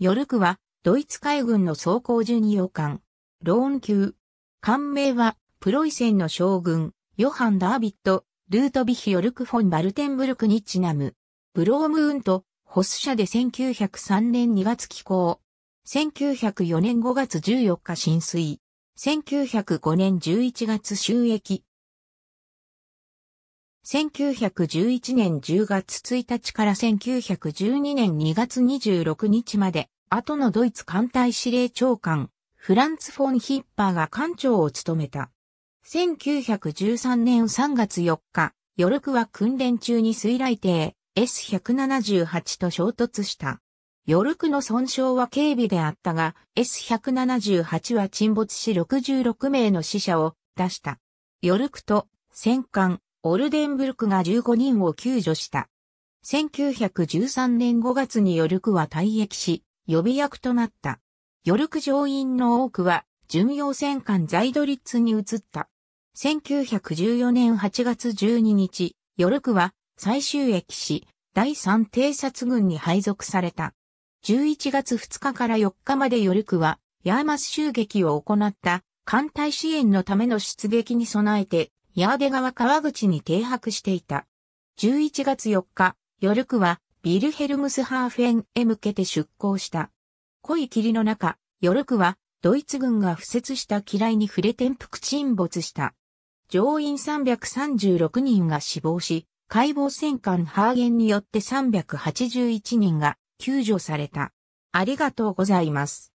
ヨルクは、ドイツ海軍の装甲巡洋艦、ローン級。艦名は、プロイセンの将軍、ヨハン・ダービット、ルートビヒ・ヨルク・フォン・バルテンブルクにちなむ。ブロームウント、ホス社で1903年2月寄港。1904年5月14日浸水。1905年11月収益。1911年10月1日から1912年2月26日まで、後のドイツ艦隊司令長官、フランツ・フォン・ヒッパーが艦長を務めた。1913年3月4日、ヨルクは訓練中に水雷艇 S178 と衝突した。ヨルクの損傷は軽微であったが、S178 は沈没し66名の死者を出した。ヨルクと戦艦オルデンブルクが15人を救助した。1913年5月にヨルクは退役し、予備役となった。ヨルク乗員の多くは、巡洋戦艦ザイドリッツに移った。1914年8月12日、ヨルクは最終役し、第3偵察軍に配属された。11月2日から4日までヨルクは、ヤーマス襲撃を行った艦隊支援のための出撃に備えてヤーデ川川口に停泊していた。11月4日、夜区はビルヘルムスハーフェンへ向けて出港した。濃い霧の中、夜区はドイツ軍が付設した機雷に触れ転覆沈没した。乗員336人が死亡し、解剖戦艦ハーゲンによって381人が救助された。ありがとうございます。